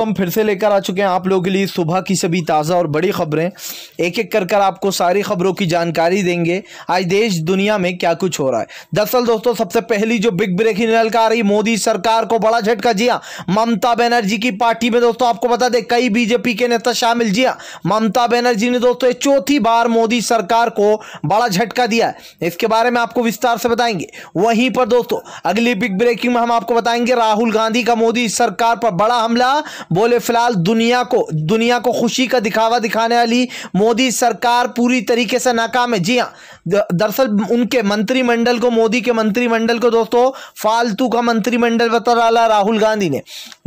तो हम फिर से लेकर आ चुके हैं आप लोगों के लिए सुबह की सभी ताज़ा और बड़ी खबरें एक एक कर कर आपको सारी खबरों की जानकारी देंगे आज देश दुनिया में क्या कुछ हो रहा है दरअसल दोस्तों सबसे पहली जो बिग ब्रेकिंग नल आ रही मोदी सरकार को बड़ा झटका जिया ममता बनर्जी की पार्टी में दोस्तों आपको बता दें कई बीजेपी के नेता शामिल जिया ममता बनर्जी ने दोस्तों चौथी बार मोदी सरकार को बड़ा झटका दिया है इसके बारे में आपको विस्तार से बताएंगे वहीं पर दोस्तों अगली बिग ब्रेकिंग में हम आपको बताएंगे राहुल गांधी का मोदी सरकार पर बड़ा हमला बोले फिलहाल दुनिया को दुनिया को खुशी का दिखावा दिखाने वाली मोदी सरकार पूरी तरीके से नाकाम है जी हाँ दरअसल उनके मंत्रिमंडल को मोदी के मंत्रिमंडल को दोस्तों फालतू का मंत्रिमंडल बता डाला राहुल गांधी ने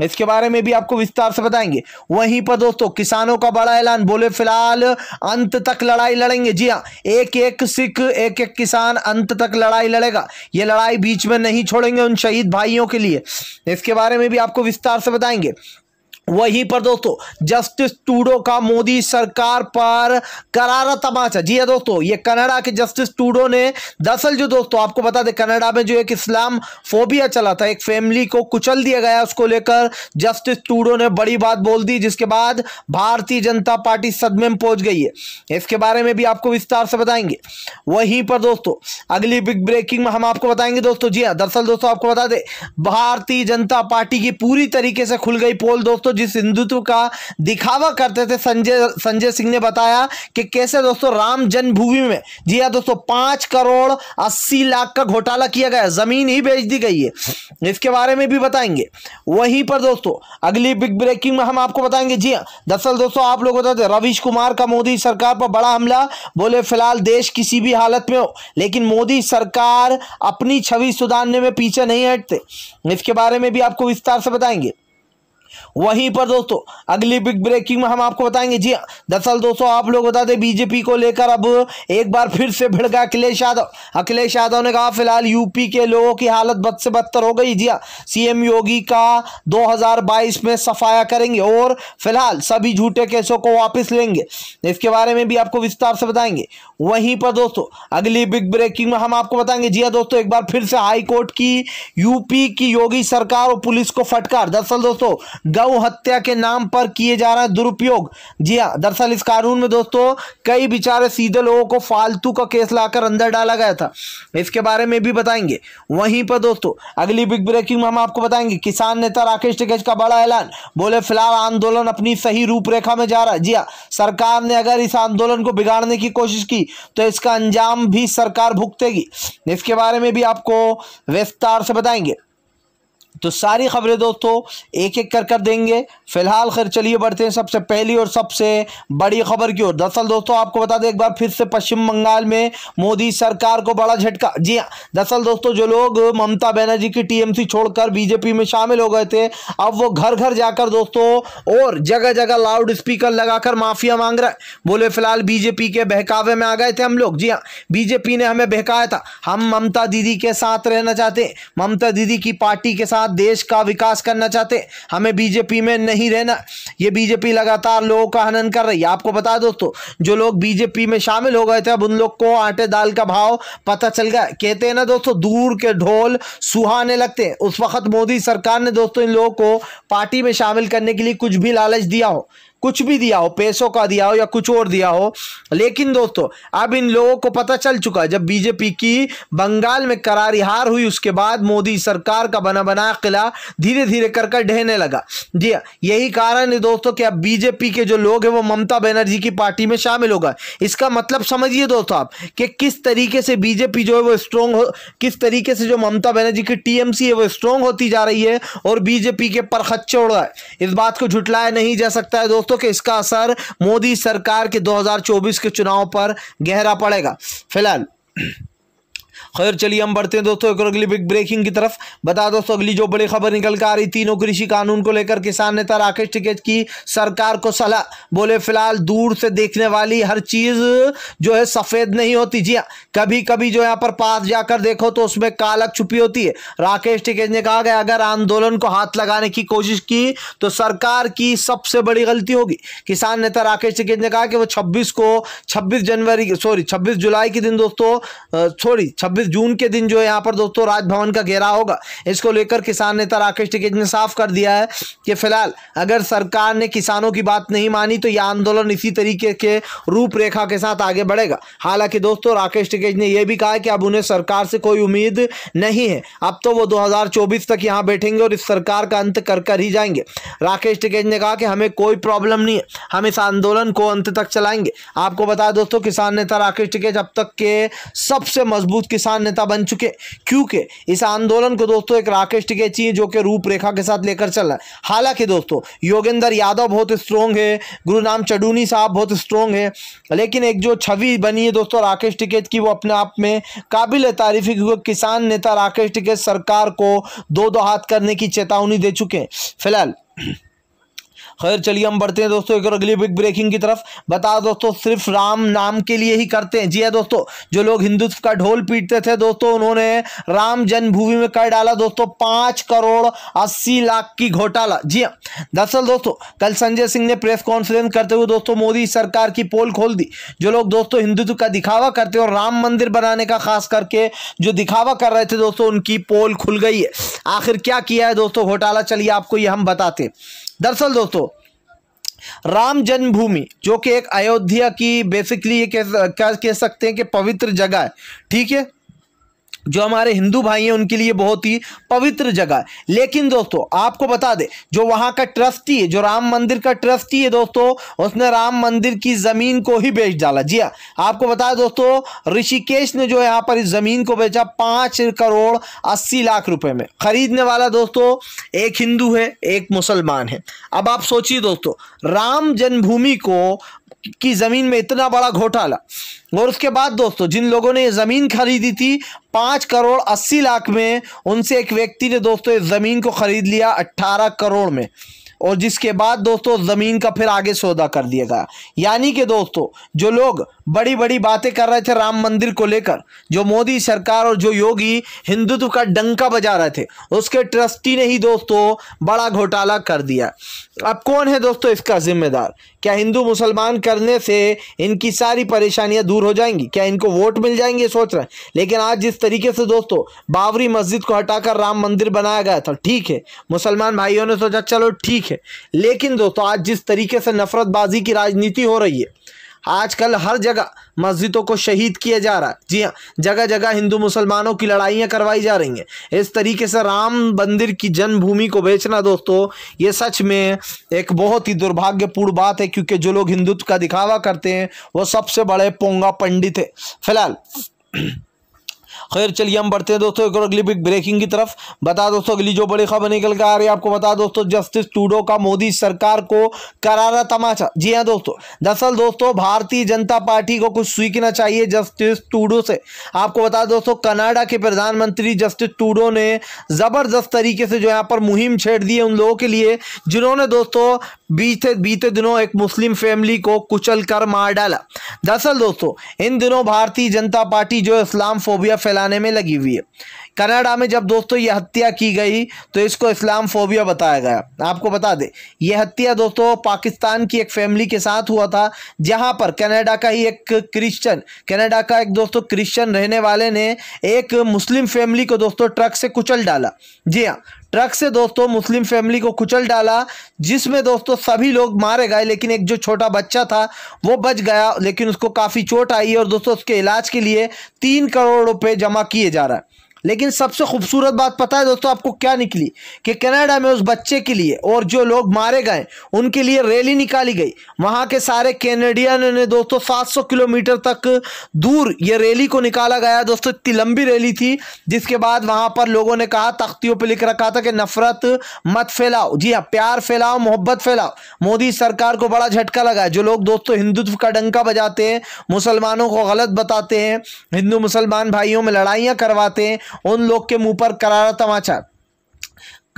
इसके बारे में भी आपको विस्तार से बताएंगे वहीं पर दोस्तों किसानों का बड़ा ऐलान बोले फिलहाल अंत तक लड़ाई लड़ेंगे जी हाँ एक एक सिख एक एक किसान अंत तक लड़ाई लड़ेगा ये लड़ाई बीच में नहीं छोड़ेंगे उन शहीद भाइयों के लिए इसके बारे में भी आपको विस्तार से बताएंगे वहीं पर दोस्तों जस्टिस टूडो का मोदी सरकार पर करारा तमाचा जी है हाँ दोस्तों ये कनाडा के जस्टिस टूडो ने दरअसल जो दोस्तों आपको बता दें कनाडा में जो एक इस्लाम फोबिया चला था एक फैमिली को कुचल दिया गया उसको लेकर जस्टिस टूडो ने बड़ी बात बोल दी जिसके बाद भारतीय जनता पार्टी सदमे में पहुंच गई है इसके बारे में भी आपको विस्तार से बताएंगे वहीं पर दोस्तों अगली बिग ब्रेकिंग में हम आपको बताएंगे दोस्तों जी हाँ दरअसल दोस्तों आपको बता दें भारतीय जनता पार्टी की पूरी तरीके से खुल गई पोल दोस्तों जिस हिंदुत्व का दिखावा करते थे संजय संजय सिंह ने बताया कि कैसे दोस्तों राम जन्मभूमि में जी हाँ दोस्तों पांच करोड़ अस्सी लाख का घोटाला किया गया जमीन ही बेच दी गई है इसके बारे में भी बताएंगे वहीं पर दोस्तों अगली बिग ब्रेकिंग में हम आपको बताएंगे जी हाँ दरअसल दोस्तों आप लोग बताते रवीश कुमार का मोदी सरकार पर बड़ा हमला बोले फिलहाल देश किसी भी हालत में हो लेकिन मोदी सरकार अपनी छवि सुधारने में पीछे नहीं हटते इसके बारे में भी आपको विस्तार से बताएंगे वहीं पर दोस्तों अगली बिग ब्रेकिंग में हम आपको बताएंगे जी हाँ, दरअसल दोस्तों आप लोग बता दें बीजेपी को लेकर अब एक बार फिर से भिड़ गया अखिलेश यादव अखिलेश यादव ने कहा फिलहाल यूपी के लोगों की हालत बद से बदतर हो गई जी सीएम हाँ, योगी का 2022 में सफाया करेंगे और फिलहाल सभी झूठे केसों को वापस लेंगे इसके बारे में भी आपको विस्तार से बताएंगे वहीं पर दोस्तों अगली बिग ब्रेकिंग में हम आपको बताएंगे जी हाँ दोस्तों एक बार फिर से हाईकोर्ट की यूपी की योगी सरकार और पुलिस को फटकार दरअसल दोस्तों गौ हत्या के नाम पर किए जा रहे हैं दुरुपयोग जी हाँ दरअसल इस कानून में दोस्तों कई बेचारे सीधे लोगों को फालतू का केस लाकर अंदर डाला गया था इसके बारे में भी बताएंगे वहीं पर दोस्तों अगली बिग ब्रेकिंग में हम आपको बताएंगे किसान नेता राकेश टिकेज का बड़ा ऐलान बोले फिलहाल आंदोलन अपनी सही रूपरेखा में जा रहा है जी हाँ सरकार ने अगर इस आंदोलन को बिगाड़ने की कोशिश की तो इसका अंजाम भी सरकार भुगतेगी इसके बारे में भी आपको विस्तार से बताएंगे तो सारी खबरें दोस्तों एक एक कर कर देंगे फिलहाल खैर चलिए बढ़ते हैं सबसे पहली और सबसे बड़ी खबर की ओर दरअसल दोस्तों आपको बता दें एक बार फिर से पश्चिम बंगाल में मोदी सरकार को बड़ा झटका जी हाँ दरअसल दोस्तों जो लोग ममता बनर्जी की टीएमसी छोड़कर बीजेपी में शामिल हो गए थे अब वो घर घर जाकर दोस्तों और जगह जगह लाउड स्पीकर लगाकर माफिया मांग रहे बोले फिलहाल बीजेपी के बहकावे में आ गए थे हम लोग जी हाँ बीजेपी ने हमें बहकाया था हम ममता दीदी के साथ रहना चाहते ममता दीदी की पार्टी के साथ साथ देश का विकास करना चाहते हमें बीजेपी में नहीं रहना ये बीजेपी लगातार लोगों का हनन कर रही है आपको बता दोस्तों जो लोग बीजेपी में शामिल हो गए थे अब उन लोग को आटे दाल का भाव पता चल गया कहते हैं ना दोस्तों दूर के ढोल सुहाने लगते हैं उस वक्त मोदी सरकार ने दोस्तों इन लोगों को पार्टी में शामिल करने के लिए कुछ भी लालच दिया हो कुछ भी दिया हो पैसों का दिया हो या कुछ और दिया हो लेकिन दोस्तों अब इन लोगों को पता चल चुका है जब बीजेपी की बंगाल में करारी हार हुई उसके बाद मोदी सरकार का बना बना किला धीरे धीरे कर कर ढहने लगा जी हाँ, यही कारण है दोस्तों कि अब बीजेपी के जो लोग हैं वो ममता बनर्जी की पार्टी में शामिल होगा इसका मतलब समझिए दोस्तों आप कि किस तरीके से बीजेपी जो है वो स्ट्रॉन्ग हो किस तरीके से जो ममता बनर्जी की टीएमसी है वो स्ट्रॉन्ग होती जा रही है और बीजेपी के परखच्चे उड़ रहा है इस बात को झुटलाया नहीं जा सकता है दोस्तों दोस्तों कि इसका असर मोदी सरकार के 2024 के चुनाव पर गहरा पड़ेगा फिलहाल खैर चलिए हम बढ़ते हैं दोस्तों एक और अगली बिग ब्रेकिंग की तरफ बता दोस्तों अगली जो बड़ी खबर निकल कर आ रही तीनों कृषि कानून को लेकर किसान नेता राकेश टिकेट की सरकार को सलाह बोले फिलहाल दूर से देखने वाली हर चीज़ जो है सफ़ेद नहीं होती जी हाँ कभी कभी जो यहाँ पर पास जाकर देखो तो उसमें कालक छुपी होती है राकेश टिकेट ने कहा गया अगर आंदोलन को हाथ लगाने की कोशिश की तो सरकार की सबसे बड़ी गलती होगी किसान नेता राकेश टिकेट ने कहा कि वो छब्बीस को छब्बीस जनवरी सॉरी छब्बीस जुलाई के दिन दोस्तों सॉरी छब्बीस 26 जून के दिन जो है यहाँ पर दोस्तों राजभवन का घेरा होगा इसको लेकर किसान नेता राकेश टिकेज ने साफ कर दिया है कि फिलहाल अगर सरकार ने किसानों की बात नहीं मानी तो यह आंदोलन इसी तरीके के रूपरेखा के साथ आगे बढ़ेगा हालांकि दोस्तों राकेश टिकेज ने यह भी कहा कि अब उन्हें सरकार से कोई उम्मीद नहीं है अब तो वो 2024 तक यहाँ बैठेंगे और इस सरकार का अंत कर कर ही जाएंगे राकेश टिकेज ने कहा कि हमें कोई प्रॉब्लम नहीं है हम इस आंदोलन को अंत तक चलाएंगे आपको बताया दोस्तों किसान नेता राकेश टिकेज अब तक के सबसे मजबूत किसान महान नेता बन चुके क्योंकि इस आंदोलन को दोस्तों एक राकेश टिकेची जो कि रूपरेखा के साथ लेकर चल रहा है हालांकि दोस्तों योगेंद्र यादव बहुत स्ट्रोंग है गुरु नाम चडूनी साहब बहुत स्ट्रोंग है लेकिन एक जो छवि बनी है दोस्तों राकेश टिकेत की वो अपने आप में काबिल तारीफ है क्योंकि किसान नेता राकेश टिकेत सरकार को दो दो हाथ करने की चेतावनी दे चुके हैं फिलहाल खैर चलिए हम बढ़ते हैं दोस्तों एक और अगली बिग ब्रेकिंग की तरफ बताओ दोस्तों सिर्फ राम नाम के लिए ही करते हैं जी है हाँ दोस्तों जो लोग हिंदुत्व का ढोल पीटते थे दोस्तों उन्होंने राम जन्मभूमि में कर डाला दोस्तों पांच करोड़ अस्सी लाख की घोटाला जी हाँ दरअसल दोस्तों कल संजय सिंह ने प्रेस कॉन्फ्रेंस करते हुए दोस्तों मोदी सरकार की पोल खोल दी जो लोग दोस्तों हिंदुत्व का दिखावा करते और राम मंदिर बनाने का खास करके जो दिखावा कर रहे थे दोस्तों उनकी पोल खुल गई है आखिर क्या किया है दोस्तों घोटाला चलिए आपको ये हम बताते हैं दरअसल दोस्तों राम जन्मभूमि जो कि एक अयोध्या की बेसिकली ये कह कह सकते हैं कि पवित्र जगह है ठीक है जो हमारे हिंदू भाई हैं उनके लिए बहुत ही पवित्र जगह है लेकिन दोस्तों आपको बता दें जो वहाँ का ट्रस्टी है जो राम मंदिर का ट्रस्टी है दोस्तों उसने राम मंदिर की ज़मीन को ही बेच डाला जी हाँ आपको बताया दोस्तों ऋषिकेश ने जो यहाँ पर इस ज़मीन को बेचा पाँच करोड़ अस्सी लाख रुपए में ख़रीदने वाला दोस्तों एक हिंदू है एक मुसलमान है अब आप सोचिए दोस्तों राम जन्मभूमि को की ज़मीन में इतना बड़ा घोटाला और उसके बाद दोस्तों जिन लोगों ने ये ज़मीन खरीदी थी पांच करोड़ अस्सी लाख में उनसे एक व्यक्ति ने दोस्तों इस ज़मीन को ख़रीद लिया अट्ठारह करोड़ में और जिसके बाद दोस्तों ज़मीन का फिर आगे सौदा कर दिया गया यानी कि दोस्तों जो लोग बड़ी बड़ी बातें कर रहे थे राम मंदिर को लेकर जो मोदी सरकार और जो योगी हिंदुत्व का डंका बजा रहे थे उसके ट्रस्टी ने ही दोस्तों बड़ा घोटाला कर दिया अब कौन है दोस्तों इसका जिम्मेदार क्या हिंदू मुसलमान करने से इनकी सारी परेशानियां दूर हो जाएंगी क्या इनको वोट मिल जाएंगे सोच रहे हैं लेकिन आज जिस तरीके से दोस्तों बाबरी मस्जिद को हटाकर राम मंदिर बनाया गया था ठीक है मुसलमान भाइयों ने सोचा चलो ठीक है है लेकिन दोस्तों आज जिस तरीके से नफरतबाजी की राजनीति हो रही है आजकल हर जगह मस्जिदों को शहीद किया जा रहा है जी हाँ जगह जगह हिंदू मुसलमानों की लड़ाइयाँ करवाई जा रही हैं इस तरीके से राम मंदिर की जन्मभूमि को बेचना दोस्तों ये सच में एक बहुत ही दुर्भाग्यपूर्ण बात है क्योंकि जो लोग हिंदुत्व का दिखावा करते हैं वो सबसे बड़े पोंगा पंडित है फिलहाल खैर चलिए हम बढ़ते हैं दोस्तों एक और अगली बिग ब्रेकिंग की तरफ बता दोस्तों अगली जो बड़ी खबर निकल कर आ रही है आपको बता दोस्तों जस्टिस टूडो का मोदी सरकार को करारा तमाचा जी हाँ दोस्तों दरअसल दोस्तों भारतीय जनता पार्टी को कुछ सीखना चाहिए जस्टिस टूडो से आपको बता दोस्तों कनाडा के प्रधानमंत्री जस्टिस टूडो ने ज़बरदस्त तरीके से जो यहाँ पर मुहिम छेड़ दी है उन लोगों के लिए जिन्होंने दोस्तों बीते बीते दिनों एक मुस्लिम फैमिली को कुचल कर मार डाला दरअसल दोस्तों इन दिनों भारतीय जनता पार्टी जो इस्लाम फोबिया फैला बनाने में लगी हुई है कनाडा में जब दोस्तों ये हत्या की गई तो इसको इस्लाम फोबिया बताया गया आपको बता दें यह हत्या दोस्तों पाकिस्तान की एक फैमिली के साथ हुआ था जहां पर कनाडा का ही एक क्रिश्चियन कनाडा का एक दोस्तों क्रिश्चियन रहने वाले ने एक मुस्लिम फैमिली को दोस्तों ट्रक से कुचल डाला जी हाँ ट्रक से दोस्तों मुस्लिम फैमिली को कुचल डाला जिसमें दोस्तों सभी लोग मारे गए लेकिन एक जो छोटा बच्चा था वो बच गया लेकिन उसको काफ़ी चोट आई और दोस्तों उसके इलाज के लिए तीन करोड़ रुपए जमा किए जा रहा है लेकिन सबसे खूबसूरत बात पता है दोस्तों आपको क्या निकली कि कनाडा में उस बच्चे के लिए और जो लोग मारे गए उनके लिए रैली निकाली गई वहाँ के सारे कैनेडियन ने दोस्तों 700 किलोमीटर तक दूर ये रैली को निकाला गया दोस्तों इतनी लंबी रैली थी जिसके बाद वहाँ पर लोगों ने कहा तख्तियों पर लिख रखा था कि नफरत मत फैलाओ जी हाँ प्यार फैलाओ मोहब्बत फैलाओ मोदी सरकार को बड़ा झटका लगा जो लोग दोस्तों हिंदुत्व का डंका बजाते हैं मुसलमानों को गलत बताते हैं हिंदू मुसलमान भाइयों में लड़ाइयाँ करवाते हैं उन लोग के मुंह पर करारा तमाचा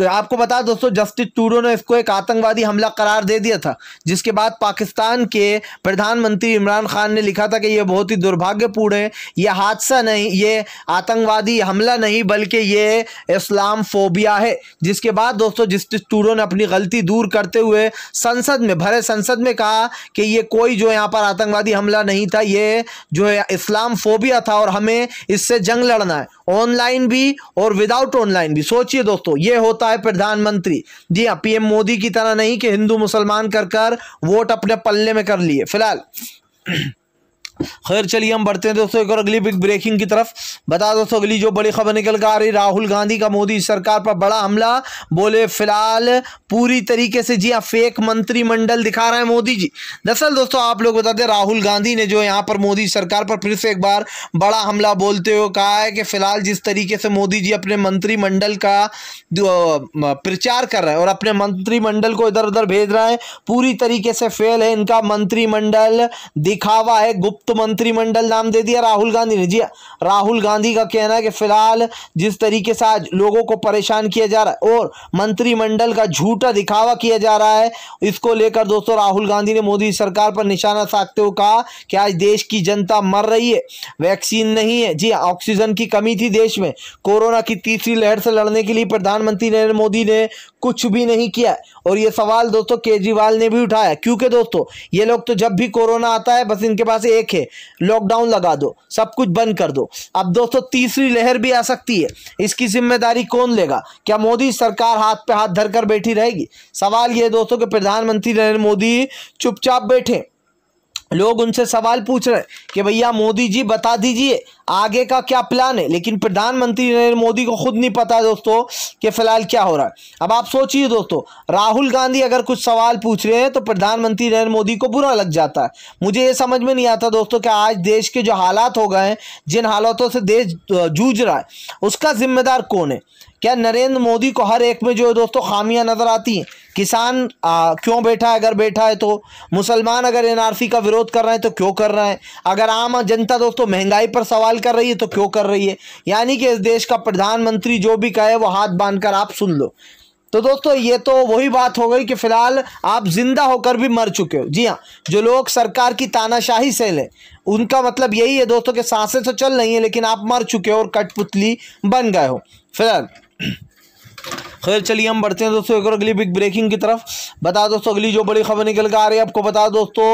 आपको बता दोस्तों जस्टिस टूडो ने इसको एक आतंकवादी हमला करार दे दिया था जिसके बाद पाकिस्तान के प्रधानमंत्री इमरान खान ने लिखा था कि यह बहुत ही दुर्भाग्यपूर्ण है यह हादसा नहीं ये आतंकवादी हमला नहीं बल्कि ये इस्लाम फोबिया है जिसके बाद दोस्तों जस्टिस टूडो ने अपनी गलती दूर करते हुए संसद में भरे संसद में कहा कि ये कोई जो यहाँ पर आतंकवादी हमला नहीं था ये जो है इस्लाम फोबिया था और हमें इससे जंग लड़ना है ऑनलाइन भी और विदाउट ऑनलाइन भी सोचिए दोस्तों ये होता है प्रधानमंत्री जी हाँ पीएम मोदी की तरह नहीं कि हिंदू मुसलमान कर कर वोट अपने पल्ले में कर लिए फिलहाल खैर चलिए हम बढ़ते हैं दोस्तों एक और अगली बिग ब्रेकिंग की तरफ बता दोस्तों अगली जो बड़ी खबर निकल कर आ रही राहुल गांधी का मोदी सरकार पर बड़ा हमला बोले फिलहाल पूरी तरीके से जी हाँ फेक मंत्रिमंडल दिखा रहे हैं मोदी जी दरअसल दोस्तों आप लोग बताते हैं राहुल गांधी ने जो यहाँ पर मोदी सरकार पर फिर से एक बार बड़ा हमला बोलते हुए कहा है कि फिलहाल जिस तरीके से मोदी जी अपने मंत्रिमंडल का प्रचार कर रहे हैं और अपने मंत्रिमंडल को इधर उधर भेज रहे हैं पूरी तरीके से फेल है इनका मंत्रिमंडल दिखावा है गुप्त मंत्री मंत्रिमंडल नाम दे दिया राहुल गांधी ने जी हाँ, राहुल गांधी का कहना है कि फिलहाल जिस तरीके से आज लोगों को परेशान किया जा रहा है और मंत्रिमंडल का झूठा दिखावा किया जा रहा है इसको लेकर दोस्तों राहुल गांधी ने मोदी सरकार पर निशाना साधते हुए कहा कि आज देश की जनता मर रही है वैक्सीन नहीं है जी हाँ, ऑक्सीजन की कमी थी देश में कोरोना की तीसरी लहर से लड़ने के लिए प्रधानमंत्री नरेंद्र मोदी ने कुछ भी नहीं किया और ये सवाल दोस्तों केजरीवाल ने भी उठाया क्योंकि दोस्तों ये लोग तो जब भी कोरोना आता है बस इनके पास एक है लॉकडाउन लगा दो सब कुछ बंद कर दो अब दोस्तों तीसरी लहर भी आ सकती है इसकी जिम्मेदारी कौन लेगा क्या मोदी सरकार हाथ पे हाथ धर कर बैठी रहेगी सवाल ये दोस्तों कि प्रधानमंत्री नरेंद्र मोदी चुपचाप बैठे लोग उनसे सवाल पूछ रहे हैं कि भैया मोदी जी बता दीजिए आगे का क्या प्लान है लेकिन प्रधानमंत्री नरेंद्र मोदी को खुद नहीं पता दोस्तों कि फ़िलहाल क्या हो रहा है अब आप सोचिए दोस्तों राहुल गांधी अगर कुछ सवाल पूछ रहे हैं तो प्रधानमंत्री नरेंद्र मोदी को बुरा लग जाता है मुझे ये समझ में नहीं आता दोस्तों कि आज देश के जो हालात हो गए हैं जिन हालातों से देश जूझ रहा है उसका जिम्मेदार कौन है क्या नरेंद्र मोदी को हर एक में जो है दोस्तों खामियां नज़र आती हैं किसान आ, क्यों बैठा है अगर बैठा है तो मुसलमान अगर एनआरसी का विरोध कर रहे हैं तो क्यों कर रहे हैं अगर आम जनता दोस्तों महंगाई पर सवाल कर रही है तो क्यों कर रही है यानी कि इस देश का प्रधानमंत्री जो भी कहे वो हाथ बांधकर आप सुन लो तो दोस्तों ये तो वही बात हो गई कि फिलहाल आप जिंदा होकर भी मर चुके हो जी हाँ जो लोग सरकार की तानाशाही से लें उनका मतलब यही है दोस्तों कि सांसें तो चल रही हैं लेकिन आप मर चुके हो और कठपुतली बन गए हो फिलहाल खैर चलिए हम बढ़ते हैं दोस्तों एक और अगली बिग ब्रेकिंग की तरफ बता दोस्तों अगली जो बड़ी खबर निकल कर आ रही है आपको बता दोस्तों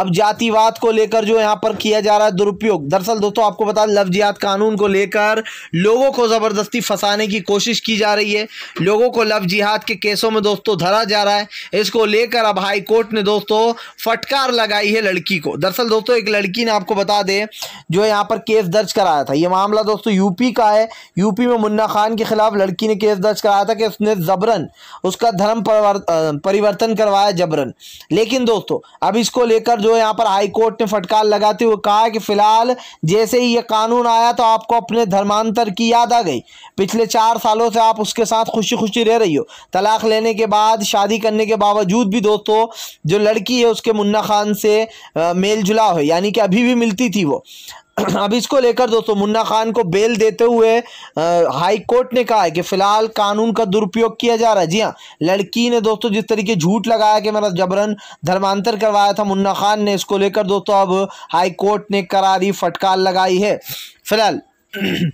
अब जातिवाद को लेकर जो यहाँ पर किया जा रहा है दुरुपयोग दरअसल दोस्तों आपको बता लफ्जियात कानून को लेकर लोगों को ज़बरदस्ती फंसाने की कोशिश की जा रही है लोगों को लव जिहाद के केसों में दोस्तों धरा जा रहा है इसको लेकर अब हाई कोर्ट ने दोस्तों फटकार लगाई है लड़की को दरअसल दोस्तों एक लड़की ने आपको बता दें जो यहाँ पर केस दर्ज कराया था ये मामला दोस्तों यूपी का है यूपी में मुन्ना खान के खिलाफ लड़की ने केस दर्ज कराया कहा था कि उसने जबरन उसका धर्म परिवर्तन करवाया जबरन लेकिन दोस्तों अब इसको लेकर जो यहाँ पर हाई कोर्ट ने फटकार लगाते हुए कहा कि फिलहाल जैसे ही ये कानून आया तो आपको अपने धर्मांतर की याद आ गई पिछले चार सालों से आप उसके साथ खुशी खुशी रह रही हो तलाक लेने के बाद शादी करने के बावजूद भी दोस्तों जो लड़की है उसके मुन्ना खान से मेल जुला हो यानी कि अभी भी मिलती थी वो अब इसको लेकर दोस्तों मुन्ना खान को बेल देते हुए हाई कोर्ट ने कहा है कि फिलहाल कानून का दुरुपयोग किया जा रहा है जी हाँ लड़की ने दोस्तों जिस तरीके झूठ लगाया कि मेरा जबरन धर्मांतर करवाया था मुन्ना खान ने इसको लेकर दोस्तों अब हाई कोर्ट ने करारी फटकार लगाई है फिलहाल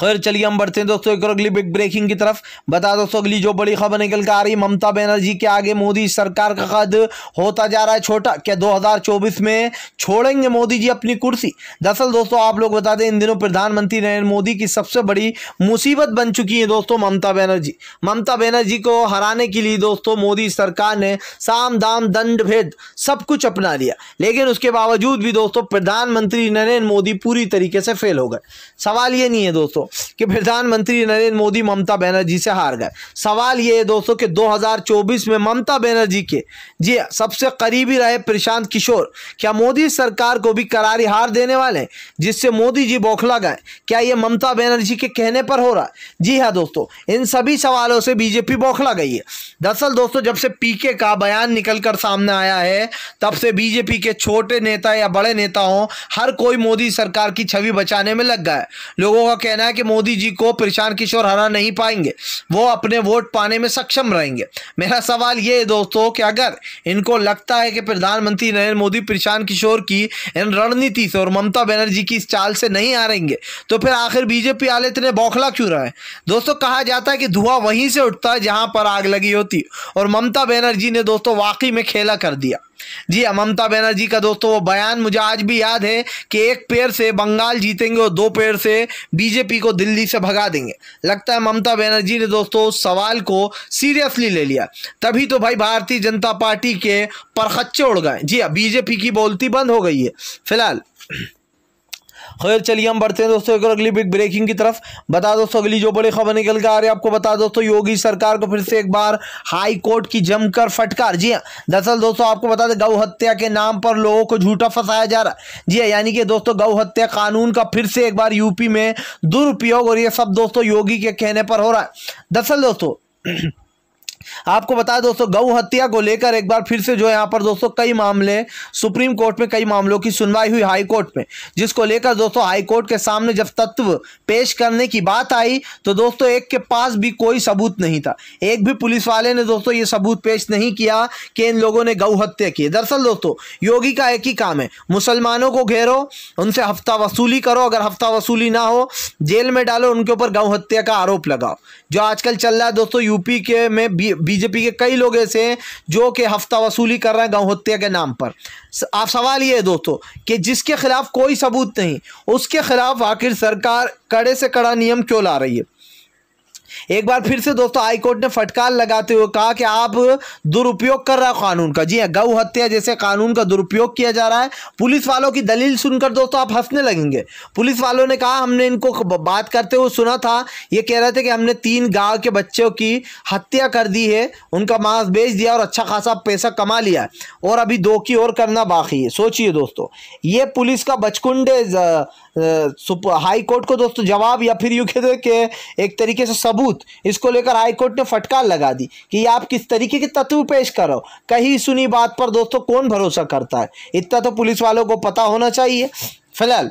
खैर चलिए हम बढ़ते हैं दोस्तों एक और अगली बिग ब्रेकिंग की तरफ बता दोस्तों अगली जो बड़ी खबर निकल कर आ रही ममता बनर्जी के आगे मोदी सरकार का कद होता जा रहा है छोटा क्या 2024 में छोड़ेंगे मोदी जी अपनी कुर्सी दरअसल दोस्तों आप लोग बता दें इन दिनों प्रधानमंत्री नरेंद्र मोदी की सबसे बड़ी मुसीबत बन चुकी है दोस्तों ममता बनर्जी ममता बनर्जी को हराने के लिए दोस्तों मोदी सरकार ने साम दाम दंड भेद सब कुछ अपना लिया लेकिन उसके बावजूद भी दोस्तों प्रधानमंत्री नरेंद्र मोदी पूरी तरीके से फेल हो गए सवाल ये नहीं है दोस्तों कि प्रधानमंत्री नरेंद्र मोदी ममता बनर्जी से हार गए सवाल ये है दोस्तों कि 2024 में ममता बनर्जी के जी हाँ, सबसे करीबी रहे प्रशांत किशोर क्या मोदी सरकार को भी करारी हार देने वाले जिससे मोदी जी बौखला गए क्या ये ममता बनर्जी के कहने पर हो रहा है जी हाँ दोस्तों इन सभी सवालों से बीजेपी बौखला गई है दरअसल दोस्तों जब से पी का बयान निकल कर सामने आया है तब से बीजेपी के छोटे नेता या बड़े नेताओं हर कोई मोदी सरकार की छवि बचाने में लग गया है लोगों का कहना है कि मोदी जी को प्रशांत किशोर हरा नहीं पाएंगे वो अपने वोट पाने में सक्षम रहेंगे मेरा सवाल ये है दोस्तों कि अगर इनको लगता है कि प्रधानमंत्री नरेंद्र मोदी प्रशांत किशोर की इन रणनीति से और ममता बनर्जी की इस चाल से नहीं आ रहेंगे तो फिर आखिर बीजेपी आले इतने बौखला क्यों रहे दोस्तों कहा जाता है कि धुआं वहीं से उठता है जहां पर आग लगी होती और ममता बनर्जी ने दोस्तों वाकई में खेला कर दिया जी ममता बनर्जी का दोस्तों वो बयान मुझे आज भी याद है कि एक पेड़ से बंगाल जीतेंगे और दो पेड़ से बीजेपी को दिल्ली से भगा देंगे लगता है ममता बनर्जी ने दोस्तों उस सवाल को सीरियसली ले लिया तभी तो भाई भारतीय जनता पार्टी के परखच्चे उड़ गए जी हाँ बीजेपी की बोलती बंद हो गई है फिलहाल खैर चलिए हम बढ़ते हैं दोस्तों एक और अगली बिग ब्रेकिंग की तरफ बता दोस्तों अगली जो बड़ी खबर निकल के आ रही है आपको बता दोस्तों योगी सरकार को फिर से एक बार हाई कोर्ट की जमकर फटकार जी हाँ दरअसल दोस्तों आपको बता दें गौ हत्या के नाम पर लोगों को झूठा फंसाया जा रहा है जी हाँ यानी कि दोस्तों गौ हत्या कानून का फिर से एक बार यूपी में दुरुपयोग और ये सब दोस्तों योगी के कहने पर हो रहा है दरअसल दोस्तों आपको बताया दोस्तों गौ हत्या को लेकर एक बार फिर से जो यहाँ पर दोस्तों कई मामले सुप्रीम कोर्ट में कई मामलों की सुनवाई हुई हाई कोर्ट में जिसको लेकर दोस्तों हाई कोर्ट के सामने जब तत्व पेश करने की बात आई तो दोस्तों एक के पास भी कोई सबूत नहीं था एक भी पुलिस वाले ने दोस्तों ये सबूत पेश नहीं किया कि इन लोगों ने गौ हत्या की दरअसल दोस्तों योगी का एक ही काम है मुसलमानों को घेरो उनसे हफ्ता वसूली करो अगर हफ्ता वसूली ना हो जेल में डालो उनके ऊपर गौ हत्या का आरोप लगाओ जो आजकल चल रहा है दोस्तों यूपी के में बी बीजेपी के कई लोग ऐसे हैं जो कि हफ्ता वसूली कर रहे हैं गौ हत्या के नाम पर आप सवाल ये है दोस्तों कि जिसके खिलाफ कोई सबूत नहीं उसके खिलाफ आखिर सरकार कड़े से कड़ा नियम क्यों ला रही है एक बार फिर से दोस्तों हाईकोर्ट ने फटकार लगाते हुए कहा कि आप दुरुपयोग कर रहा है कानून का जी हाँ गौ हत्या जैसे कानून का दुरुपयोग किया जा रहा है पुलिस वालों की दलील सुनकर दोस्तों आप हंसने लगेंगे पुलिस वालों ने कहा हमने इनको बात करते हुए सुना था ये कह रहे थे कि हमने तीन गांव के बच्चों की हत्या कर दी है उनका मांस बेच दिया और अच्छा खासा पैसा कमा लिया और अभी दो की और करना बाकी है सोचिए दोस्तों ये पुलिस का बचकुंडे हाई कोर्ट को दोस्तों जवाब या फिर यू कह दो एक तरीके से सब सबूत इसको लेकर हाईकोर्ट ने फटकार लगा दी कि आप किस तरीके के तत्व पेश करो कहीं सुनी बात पर दोस्तों कौन भरोसा करता है इतना तो पुलिस वालों को पता होना चाहिए फिलहाल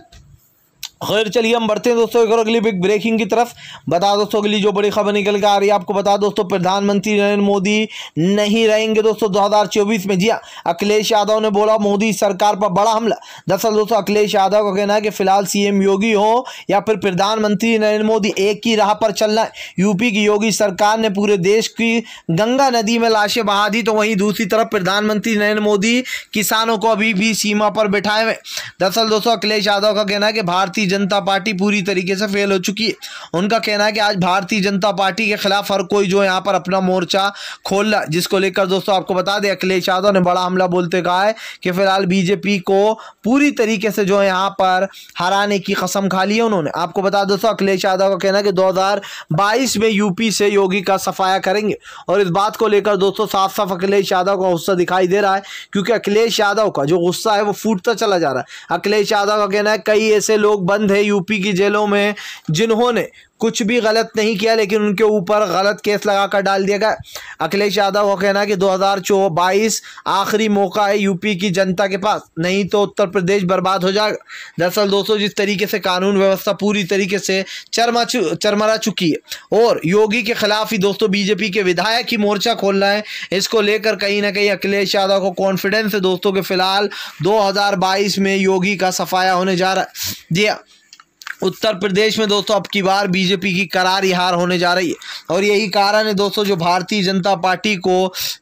खैर चलिए हम बढ़ते हैं दोस्तों एक और अगली बिग ब्रेकिंग की तरफ बता दोस्तों अगली जो बड़ी खबर निकल के आ रही है आपको बता दोस्तों प्रधानमंत्री नरेंद्र मोदी नहीं रहेंगे दोस्तों 2024 में जी हाँ अखिलेश यादव ने बोला मोदी सरकार पर बड़ा हमला दरअसल दोस्तों अखिलेश यादव का कहना है कि फिलहाल सीएम योगी हो या फिर प्रधानमंत्री नरेंद्र मोदी एक ही राह पर चलना है यूपी की योगी सरकार ने पूरे देश की गंगा नदी में लाशें बहा दी तो वहीं दूसरी तरफ प्रधानमंत्री नरेंद्र मोदी किसानों को अभी भी सीमा पर बैठाए हुए दरअसल दोस्तों अखिलेश यादव का कहना है कि भारतीय भारतीय जनता पार्टी पूरी तरीके से फेल हो चुकी है उनका कहना है कि आज भारतीय जनता पार्टी के खिलाफ हर कोई जो यहाँ पर अपना मोर्चा खोल रहा जिसको लेकर दोस्तों आपको बता दें अखिलेश यादव ने बड़ा हमला बोलते कहा है कि फिलहाल बीजेपी को पूरी तरीके से जो है यहाँ पर हराने की कसम खा ली है उन्होंने आपको बता दोस्तों अखिलेश यादव का कहना है कि दो में यूपी से योगी का सफाया करेंगे और इस बात को लेकर दोस्तों साफ साफ अखिलेश यादव का गुस्सा दिखाई दे रहा है क्योंकि अखिलेश यादव का जो गुस्सा है वो फूटता चला जा रहा है अखिलेश यादव का कहना है कई ऐसे लोग बन बंद है यूपी की जेलों में जिन्होंने कुछ भी गलत नहीं किया लेकिन उनके ऊपर गलत केस लगा कर डाल दिया गया अखिलेश यादव का कहना कि 2022 आखिरी मौका है यूपी की जनता के पास नहीं तो उत्तर प्रदेश बर्बाद हो जाएगा दरअसल दोस्तों जिस तरीके से कानून व्यवस्था पूरी तरीके से चरमा चु, चरमरा चुकी है और योगी के खिलाफ ही दोस्तों बीजेपी के विधायक ही मोर्चा खोलना है इसको लेकर कहीं ना कहीं अखिलेश यादव को कॉन्फिडेंस है दोस्तों के फिलहाल बाईस में योगी का सफाया होने जा रहा है जी हाँ। उत्तर प्रदेश में दोस्तों अब की बार बीजेपी की करार हार होने जा रही है और यही कारण है दोस्तों जो भारतीय जनता पार्टी को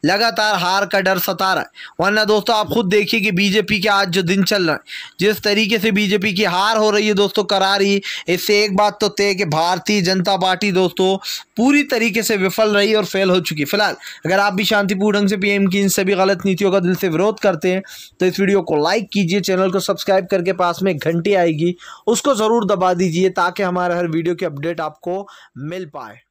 लगातार हार का डर सता रहा है वरना दोस्तों आप खुद देखिए कि बीजेपी के आज जो दिन चल रहा है जिस तरीके से बीजेपी की हार हो रही है दोस्तों करारी इससे एक बात तो तय कि भारतीय जनता पार्टी दोस्तों पूरी तरीके से विफल रही और फेल हो चुकी फिलहाल अगर आप भी शांतिपूर्ण ढंग से पीएम की इन सभी गलत नीतियों का दिल से विरोध करते हैं तो इस वीडियो को लाइक कीजिए चैनल को सब्सक्राइब करके पास में एक घंटी आएगी उसको ज़रूर दबा दीजिए ताकि हमारा हर वीडियो की अपडेट आपको मिल पाए